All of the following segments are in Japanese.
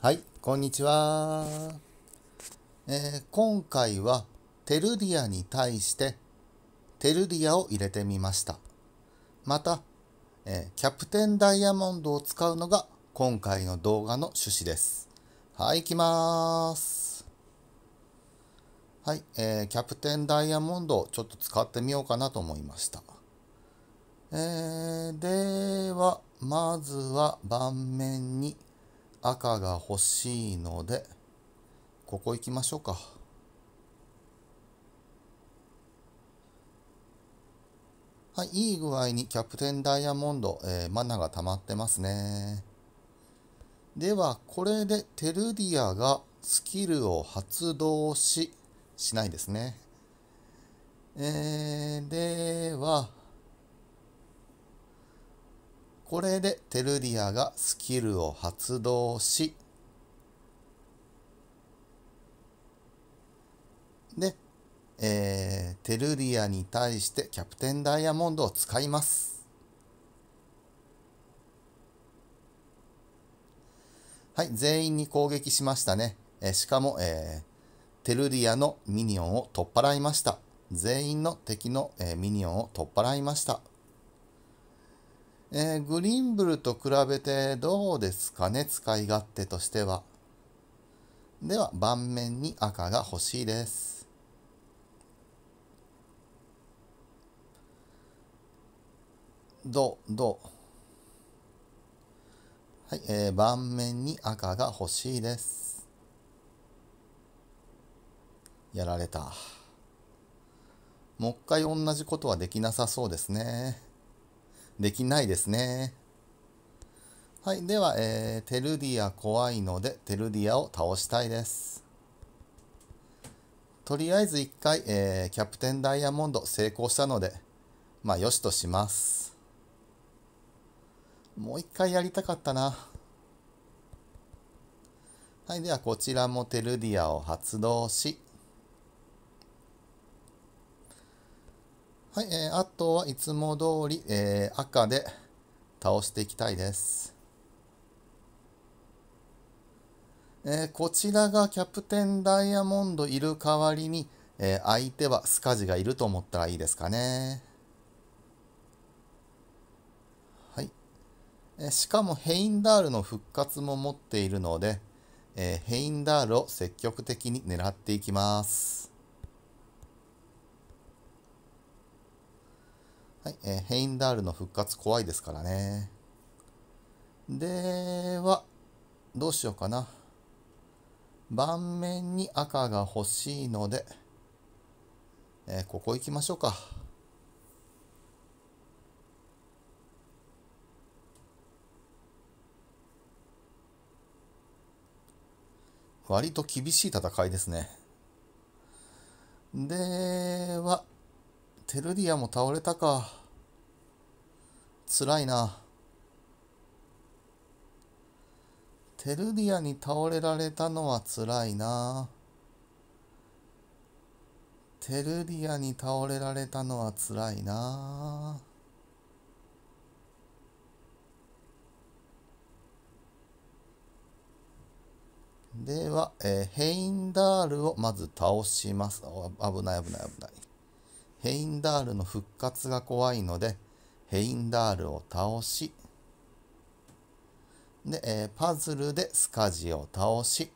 はい、こんにちは。えー、今回はテルディアに対してテルディアを入れてみました。また、えー、キャプテンダイヤモンドを使うのが今回の動画の趣旨です。はい、いきます。はい、えー、キャプテンダイヤモンドをちょっと使ってみようかなと思いました。えー、では、まずは盤面に赤が欲しいのでここ行きましょうかはいいい具合にキャプテンダイヤモンド、えー、マナが溜まってますねではこれでテルディアがスキルを発動ししないですねえー、ではこれでテルリアがスキルを発動し、で、えー、テルリアに対してキャプテンダイヤモンドを使います。はい、全員に攻撃しましたね。えー、しかも、えー、テルリアのミニオンを取っ払いました。全員の敵の、えー、ミニオンを取っ払いました。えー、グリンブルと比べてどうですかね、使い勝手としては。では、盤面に赤が欲しいです。ど、ど。はい、えー、盤面に赤が欲しいです。やられた。もう一回同じことはできなさそうですね。できないですね。はい、では、えー、テルディア怖いので、テルディアを倒したいです。とりあえず一回、えー、キャプテンダイヤモンド成功したので、まあ、よしとします。もう一回やりたかったな。はい、ではこちらもテルディアを発動し、はい、えー、あとはいつも通り、えー、赤で倒していきたいです。えー、こちらがキャプテンダイヤモンドいる代わりに、えー、相手はスカジがいると思ったらいいですかね。はい。えー、しかもヘインダールの復活も持っているので、えヘインダールを積極的に狙っていきます。はいえー、ヘインダールの復活怖いですからね。では、どうしようかな。盤面に赤が欲しいので、えー、ここ行きましょうか。割と厳しい戦いですね。では、テルディアも倒れたか。辛いな。テルディアに倒れられたのは辛いな。テルディアに倒れられたのは辛いな。では、えー、ヘインダールをまず倒します。危ない危ない危ない。ヘインダールの復活が怖いので、ヘインダールを倒し、で、えー、パズルでスカジを倒し、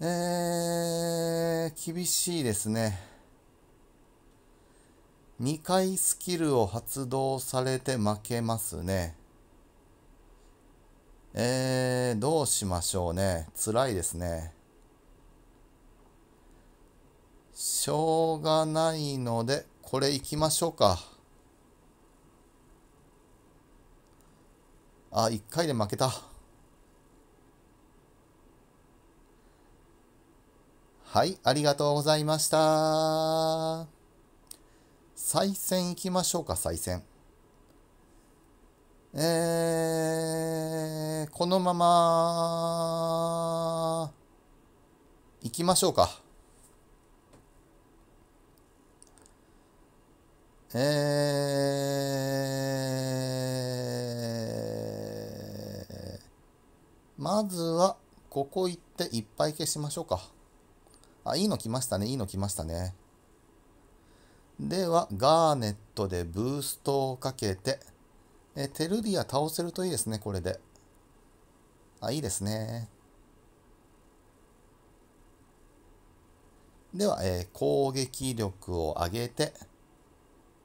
えー、厳しいですね。2回スキルを発動されて負けますね。えー、どうしましょうね。辛いですね。しょうがないので、これ行きましょうか。あ、1回で負けた。はい、ありがとうございました。再戦行きましょうか、再戦えー、このまま、行きましょうか。えー、まずは、ここ行っていっぱい消しましょうか。あ、いいの来ましたね。いいの来ましたね。では、ガーネットでブーストをかけて、えテルディア倒せるといいですね、これで。あ、いいですね。では、えー、攻撃力を上げて、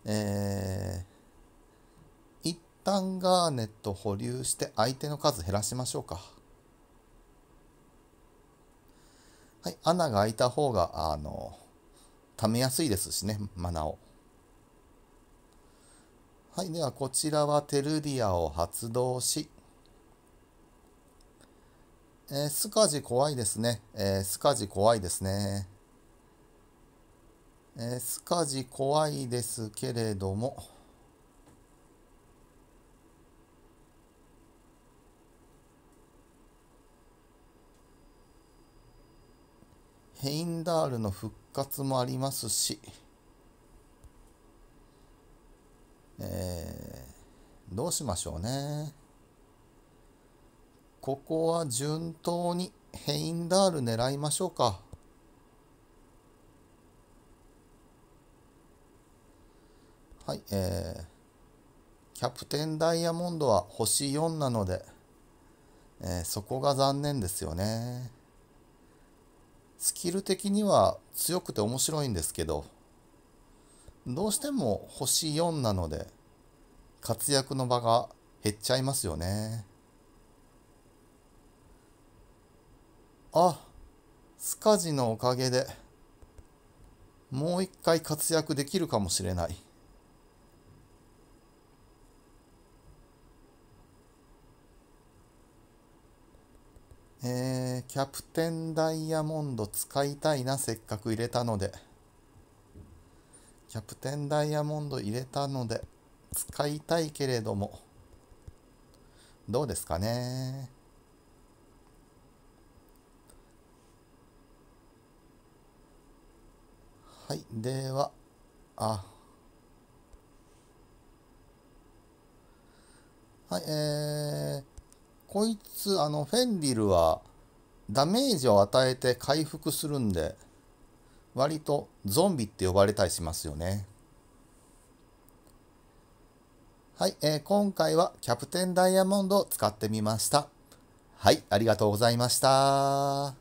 えー、一旦ガーネット保留して相手の数減らしましょうか。はい、穴が開いた方が、あの、溜めやすいですしね、マナを。はい、ではこちらはテルディアを発動し、えー、スカジ怖いですね。えー、スカジ怖いですね。えー、スカジ怖いですけれども、ヘインダールの復活もありますし、えー、どうしましょうね。ここは順当にヘインダール狙いましょうか。はい、えー、キャプテンダイヤモンドは星4なので、えー、そこが残念ですよね。スキル的には強くて面白いんですけど、どうしても星4なので、活躍の場が減っちゃいますよね。あ、スカジのおかげで、もう一回活躍できるかもしれない。えー、キャプテンダイヤモンド使いたいな、せっかく入れたので。キャプテンダイヤモンド入れたので、使いたいけれども、どうですかね。はい、では、あ、はい、えー、こいつあのフェンリルはダメージを与えて回復するんで割とゾンビって呼ばれたりしますよね。はい、えー、今回はキャプテンダイヤモンドを使ってみました。はい、ありがとうございました。